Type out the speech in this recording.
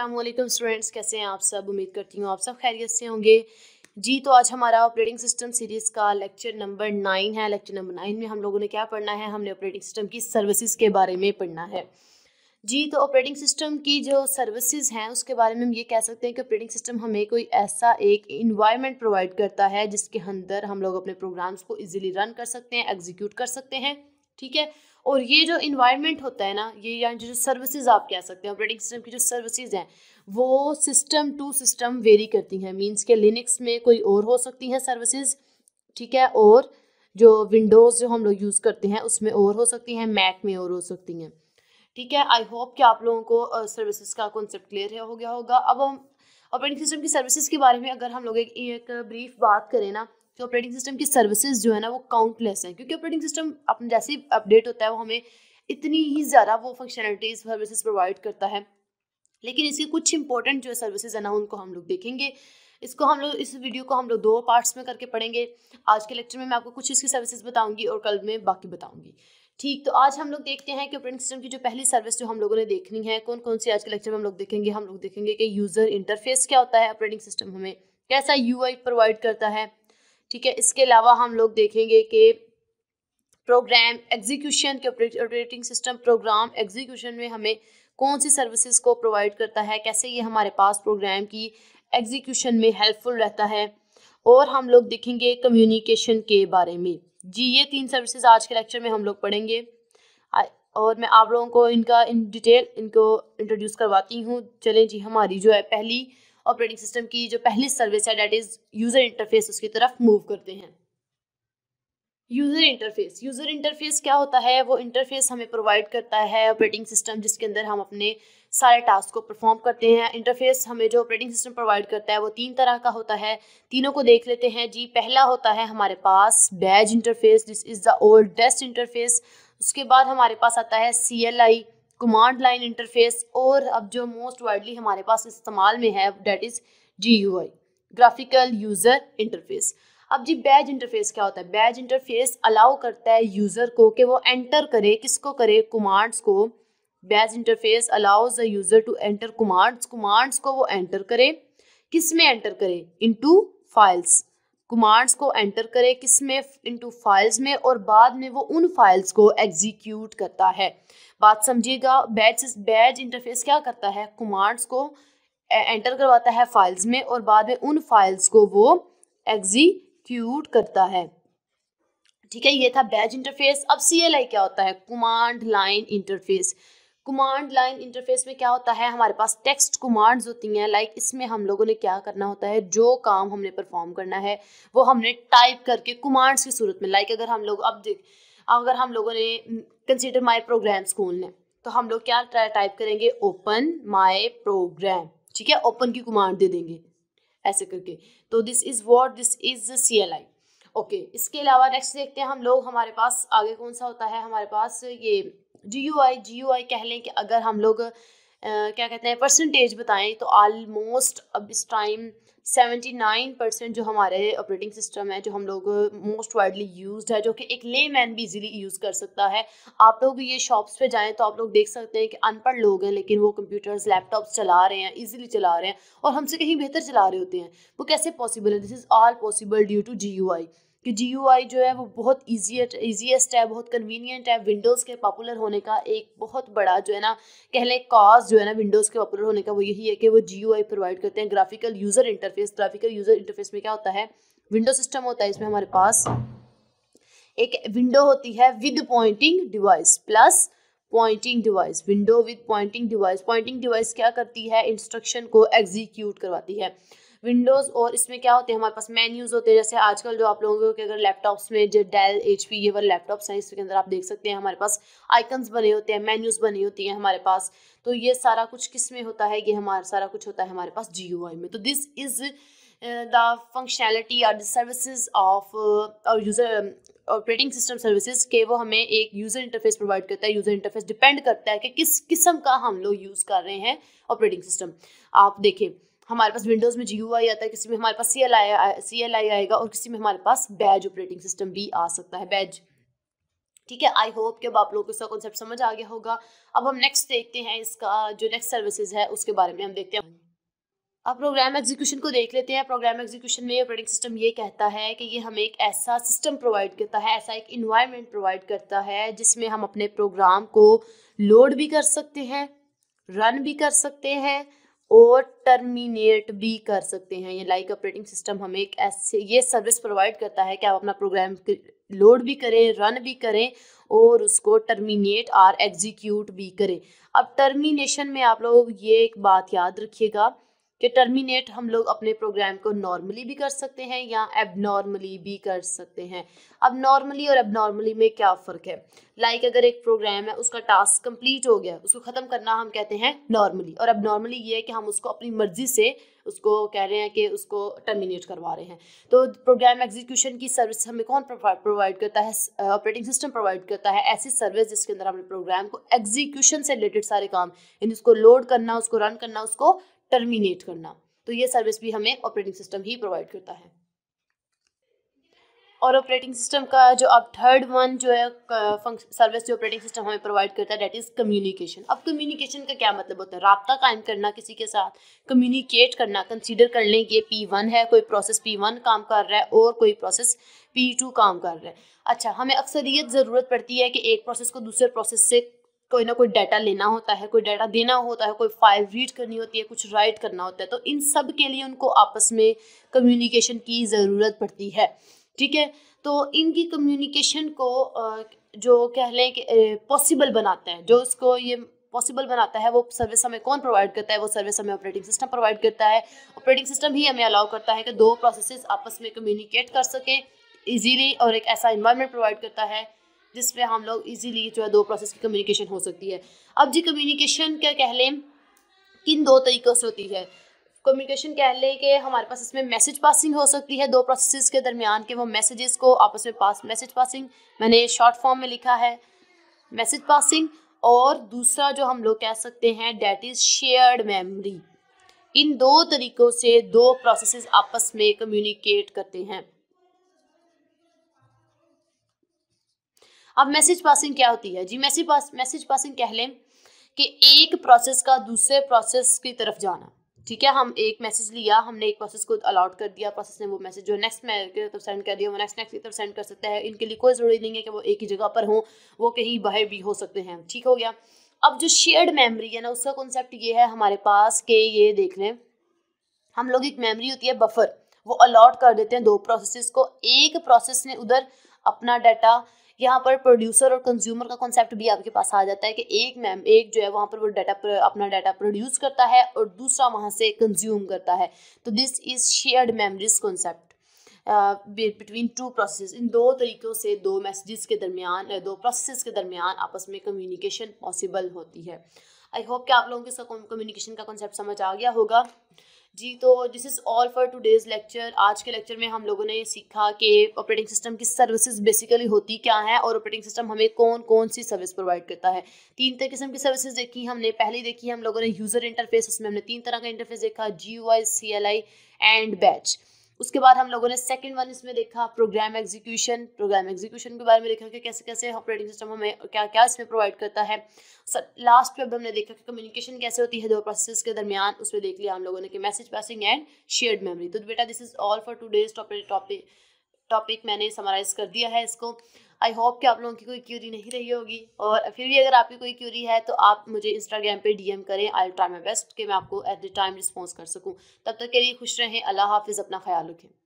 Aslam students कैसे हैं आप सब उम्मीद करती हूँ आप सब खैरियत से होंगे जी तो आज हमारा ऑपरेटिंग सिस्टम सीरीज़ का लेक्चर नंबर नाइन है लेक्चर नंबर नाइन में हम लोगों ने क्या पढ़ना है हमने ऑपरेटिंग सिस्टम की सर्विसेज के बारे में पढ़ना है जी तो ऑपरेटिंग सिस्टम की जो सर्विसेज हैं उसके बारे में हम ये कह सकते हैं कि ऑपरेटिंग सिस्टम हमें कोई ऐसा एक इन्वायरमेंट प्रोवाइड करता है जिसके अंदर हम लोग अपने प्रोग्राम्स को ईजिली रन कर सकते हैं एग्जीक्यूट कर सकते हैं ठीक है और ये जो इन्वायरमेंट होता है ना ये यानी जो सर्विसेज आप कह सकते हैं ऑपरेटिंग सिस्टम की जो सर्विसेज हैं वो सिस्टम टू सिस्टम वेरी करती हैं मीन्स के लिनक्स में कोई और हो सकती है सर्विसेज ठीक है और जो विंडोज़ जो हम लोग यूज़ करते हैं उसमें और हो सकती हैं मैक में और हो सकती हैं ठीक है आई होप कि आप लोगों को सर्विसेज का कॉन्सेप्ट क्लियर हो गया होगा अब हम ऑपरेटिंग सिस्टम की सर्विसेज के बारे में अगर हम लोग एक ब्रीफ बात करें ना कि ऑपरेटिंग सिस्टम की सर्विसेज जो है ना वो काउंटलेस हैं क्योंकि ऑपरेटिंग सिस्टम अपने जैसे ही अपडेट होता है वो हमें इतनी ही ज़्यादा वो फंक्शनलिटीज़ सर्विसेज प्रोवाइड करता है लेकिन इसकी कुछ इंपॉर्टेंट जो सर्विसेज है ना उनको हम लोग देखेंगे इसको हम लोग इस वीडियो को हम लोग दो पार्ट्स में करके पढ़ेंगे आज के लेक्चर में मैं आपको कुछ इसकी सर्विसेज बताऊंगी और कल में बाकी बताऊंगी ठीक तो आज हम लोग देखते हैं कि ऑपरेटिंग सिस्टम की जो पहली सर्विस जो हम लोगों ने देखनी है कौन कौन सी आज के लेक्चर में हम लोग देखेंगे हम लोग देखेंगे कि यूज़र इंटरफेस क्या होता है ऑपरेटिंग सिस्टम हमें कैसा यू प्रोवाइड करता है ठीक है इसके अलावा हम लोग देखेंगे कि प्रोग्राम एग्जीक्यूशन के ऑपरेटिंग सिस्टम प्रोग्राम एग्जीक्यूशन में हमें कौन सी सर्विसेज को प्रोवाइड करता है कैसे ये हमारे पास प्रोग्राम की एग्जीक्यूशन में हेल्पफुल रहता है और हम लोग देखेंगे कम्युनिकेशन के बारे में जी ये तीन सर्विसेज आज के लेक्चर में हम लोग पढ़ेंगे और मैं आप लोगों को इनका इन डिटेल इनको इंट्रोड्यूस करवाती हूँ चलें जी हमारी जो है पहली ऑपरेटिंग सिस्टम की जो पहली सर्विस है डेट इज यूजर इंटरफेस उसकी तरफ मूव करते हैं यूजर इंटरफेस यूजर इंटरफेस क्या होता है वो इंटरफेस हमें प्रोवाइड करता है ऑपरेटिंग सिस्टम जिसके अंदर हम अपने सारे टास्क को परफॉर्म करते हैं इंटरफेस हमें जो ऑपरेटिंग सिस्टम प्रोवाइड करता है वो तीन तरह का होता है तीनों को देख लेते हैं जी पहला होता है हमारे पास batch interface this is the डेस्ट इंटरफेस उसके बाद हमारे पास आता है C L I command line interface और अब जो मोस्ट वाइडली हमारे पास इस्तेमाल में है that is G U I graphical user interface अब जी बैज इंटरफेस क्या होता है बैज इंटरफेस अलाउ करता है यूज़र को कि वो एंटर करे किसको करे कमांड्स को batch interface allows the user to enter commands commands को वो एंटर करे किस में एंटर करे इनटू फाइल्स कमांड्स को एंटर करे किस में इंटू फाइल्स में और बाद में वो उन फाइल्स को एग्जीक्यूट करता है बात समझिएगा बैच बैच इंटरफेस क्या करता है कमांड्स को एंटर करवाता है फाइल्स में और बाद में उन फाइल्स को वो एग्जीक्यूट करता है ठीक है ये था बैच इंटरफेस अब सी क्या होता है command line interface command line interface में क्या होता है हमारे पास टेक्स्ट कमांड्स होती हैं लाइक like इसमें हम लोगों ने क्या करना होता है जो काम हमने परफॉर्म करना है वो हमने टाइप करके कमांड्स की सूरत में लाइक like अगर हम लोग अब देख अगर हम लोगों ने कंसिडर माई प्रोग्राम्स खोलने तो हम लोग क्या टाइप करेंगे ओपन माई प्रोग्राम ठीक है ओपन की कमांड दे देंगे ऐसे करके तो this is what this is C L I okay इसके अलावा नेक्स्ट देखते हैं हम लोग हमारे पास आगे कौन सा होता है हमारे पास ये D U I G U I कह लें कि अगर हम लोग आ, क्या कहते हैं परसेंटेज बताएं तो आलमोस्ट अब इस टाइम सेवेंटी नाइन परसेंट जो हमारे ऑपरेटिंग सिस्टम है जो हम लोग मोस्ट वाइडली यूज्ड है जो कि एक ले मैन भी इजीली यूज़ कर सकता है आप लोग ये शॉप्स पे जाएं तो आप लोग देख सकते हैं कि अनपढ़ लोग हैं लेकिन वो कंप्यूटर्स लैपटॉप्स चला रहे हैं इजीली चला रहे हैं और हमसे कहीं बेहतर चला रहे होते हैं वो कैसे पॉसिबल है this is all possible due to G U I कि जी जो है वो बहुत ईजी ईजीएस्ट है बहुत कन्वीनियंट है विंडोज़ के पॉपुलर होने का एक बहुत बड़ा जो है ना कह लें कॉज जो है ना विंडोज़ के पॉपुलर होने का वो यही है कि वो जी प्रोवाइड करते हैं graphical user interface graphical user interface में क्या होता है विंडो सिस्टम होता है इसमें हमारे पास एक विंडो होती है with pointing device plus pointing device window with pointing device pointing device क्या करती है इंस्ट्रक्शन को एग्जीक्यूट करवाती है विंडोज़ और इसमें क्या होते हैं हमारे पास मेन्यूज़ होते हैं जैसे आजकल जो आप लोगों के अगर लैपटॉप्स में जो डेल एच ये वाले लैपटॉप्स हैं इसके अंदर आप देख सकते हैं हमारे पास आइकन्स बने होते हैं मेन्यूज़ बनी होती हैं हमारे पास तो ये सारा कुछ किस में होता है ये हमारा सारा कुछ होता है हमारे पास जी में तो दिस इज़ द फंक्शनैलिटी और the services of user operating system services के वो हमें एक यूज़र इंटरफेस प्रोवाइड करता है यूज़र इंटरफेस डिपेंड करता है कि किस किस्म का हम लोग यूज़ कर रहे हैं ऑपरेटिंग सिस्टम आप देखें हमारे पास विंडोज़ में जी यू आई आता है किसी में हमारे पास सी एल आई सी एल आई आएगा और किसी में हमारे पास बैज ऑपरेटिंग सिस्टम भी आ सकता है बैज ठीक है आई होप कि अब आप को इसका कॉन्सेप्ट समझ आ गया होगा अब हम नेक्स्ट देखते हैं इसका जो नेक्स्ट सर्विसेज है उसके बारे में हम देखते हैं अब प्रोग्राम एग्जीक्यूशन को देख लेते हैं प्रोग्राम एग्जीक्यूशन में ऑपरेटिंग सिस्टम ये कहता है कि ये हमें एक ऐसा सिस्टम प्रोवाइड करता है ऐसा एक इन्वायरमेंट प्रोवाइड करता है जिसमें हम अपने प्रोग्राम को लोड भी कर सकते हैं रन भी कर सकते हैं और टर्मिनेट भी कर सकते हैं ये लाइक ऑपरेटिंग सिस्टम हमें एक ऐसे ये सर्विस प्रोवाइड करता है कि आप अपना प्रोग्राम लोड भी करें रन भी करें और उसको टर्मिनेट और एग्जीक्यूट भी करें अब टर्मिनेशन में आप लोग ये एक बात याद रखिएगा कि टर्मिनेट हम लोग अपने प्रोग्राम को नॉर्मली भी कर सकते हैं या एबनॉर्मली भी कर सकते हैं अब नॉर्मली और एबनॉर्मली में क्या फ़र्क है लाइक like अगर एक प्रोग्राम है उसका टास्क कंप्लीट हो गया उसको ख़त्म करना हम कहते हैं नॉर्मली और एबनॉर्मली ये है कि हम उसको अपनी मर्ज़ी से उसको कह रहे हैं कि उसको टर्मिनेट करवा रहे हैं तो प्रोग्राम एग्जीक्यूशन की सर्विस हमें कौन प्रोवाइड करता है ऑपरेटिंग सिस्टम प्रोवाइड करता है ऐसी सर्विस जिसके अंदर हमने प्रोग्राम को एग्जीक्यूशन से रिलेटेड सारे काम यानी उसको लोड करना उसको रन करना उसको टर्मिनेट करना तो ये सर्विस भी हमें ऑपरेटिंग सिस्टम ही प्रोवाइड करता है और ऑपरेटिंग सिस्टम का जो अब थर्ड वन जो है सर्विस जो ऑपरेटिंग सिस्टम हमें प्रोवाइड करता है डेट इज़ कम्युनिकेशन अब कम्युनिकेशन का क्या मतलब होता है रबता कायम करना किसी के साथ कम्युनिकेट करना कंसीडर कर लें ये पी वन है कोई प्रोसेस पी वन काम कर रहा है और कोई प्रोसेस पी टू काम कर रहा है अच्छा हमें अक्सर ज़रूरत पड़ती है कि एक प्रोसेस को दूसरे प्रोसेस से कोई ना कोई डाटा लेना होता है कोई डाटा देना होता है कोई फाइल रीड करनी होती है कुछ राइट करना होता है तो इन सब के लिए उनको आपस में कम्युनिकेशन की ज़रूरत पड़ती है ठीक है तो इनकी कम्युनिकेशन को जो कह लें कि पॉसिबल बनाते हैं जो उसको ये पॉसिबल बनाता है वो सर्विस हमें कौन प्रोवाइड करता है वो सर्विस हमें ऑपरेटिंग सिस्टम प्रोवाइड करता है ऑपरेटिंग सिस्टम ही हमें अलाउ करता है कि दो प्रोसेसेस आपस में कम्युनिकेट कर सकें इजीली और एक ऐसा इन्वायरमेंट प्रोवाइड करता है जिस पर हम लोग इजीली जो है दो प्रोसेस की कम्युनिकेशन हो सकती है अब जी कम्युनिकेशन क्या कह लें किन दो तरीक़ों से होती है कम्युनिकेशन कह लें कि हमारे पास इसमें मैसेज पासिंग हो सकती है दो प्रोसेस के दरमियान के वो मैसेजेस को आपस में पास मैसेज पासिंग मैंने शॉर्ट फॉर्म में लिखा है मैसेज पासिंग और दूसरा जो हम लोग कह सकते हैं डेट इज़ शेयर्ड मेमोरी इन दो तरीक़ों से दो प्रोसेसेस आपस में कम्युनिकेट करते हैं अब मैसेज पासिंग क्या होती है जी मैसेज पास मैसेज पासिंग कह लें कि एक प्रोसेस का दूसरे प्रोसेस की तरफ जाना ठीक है हम एक मैसेज लिया हमने एक प्रोसेस को अलाउट कर दिया प्रोसेस ने वो मैसेज जो नेक्स्ट में की तरफ सेंड कर दिया वो नेक्स्ट नेक्स्ट की तरफ सेंड कर सकता है इनके लिए कोई ज़रूरी नहीं है कि वो एक ही जगह पर हों वो कहीं बाहर भी हो सकते हैं ठीक हो गया अब जो शेयर्ड मेमोरी है ना उसका कॉन्सेप्ट ये है हमारे पास के ये देख लें हम लोग एक मेमोरी होती है बफर वो अलॉट कर देते हैं दो प्रोसेसेस को एक प्रोसेस ने उधर अपना डाटा यहाँ पर प्रोड्यूसर और कंज्यूमर का कॉन्सेप्ट भी आपके पास आ जाता है कि एक मैम एक जो है वहाँ पर वो डाटा अपना डाटा प्रोड्यूस करता है और दूसरा वहाँ से कंज्यूम करता है तो this is shared memories concept between two process इन दो तरीक़ों से दो मैसेजेस के दरमियान दो प्रोसेस के दरमियान आपस में कम्युनिकेशन पॉसिबल होती है आई होप कि आप लोगों को इसका कम्युनिकेशन का कॉन्सेप्ट समझ आ गया होगा जी तो this is all for days lecture आज के लेक्चर में हम लोगों ने सीखा कि ऑपरेटिंग सिस्टम की सर्विसेज बेसिकली होती क्या है और ऑपरेटिंग सिस्टम हमें कौन कौन सी सर्विस प्रोवाइड करता है तीन तरह किस्म की सर्विसेज देखी हमने पहली देखी हम लोगों ने यूज़र इंटरफेस उसमें हमने तीन तरह का इंटरफेस देखा G U I C L I and batch उसके बाद हम लोगों ने सेकंड वन इसमें देखा प्रोग्राम एग्जीक्यूशन प्रोग्राम एग्जीक्यूशन के बारे में देखा कि कैसे कैसे ऑपरेटिंग सिस्टम हमें क्या क्या इसमें प्रोवाइड करता है सर लास्ट पे अब हमने देखा कि कम्युनिकेशन कैसे होती है दो प्रोसेस के दरमियान उसमें देख लिया हम लोगों ने कि message passing and shared memory तो बेटा this is all for today's topic topic मैंने समराइज कर दिया है इसको आई होप कि आप लोगों की कोई क्यूरी नहीं रही होगी और फिर भी अगर आपकी कोई क्यूरी है तो आप मुझे इंस्टाग्राम पे डीएम करें आई ट्राई माई बेस्ट कि मैं आपको एट द टाइम रिस्पॉन्स कर सकूँ तब तक के लिए खुश रहें अल्लाह हाफिज़ अपना ख्याल रखें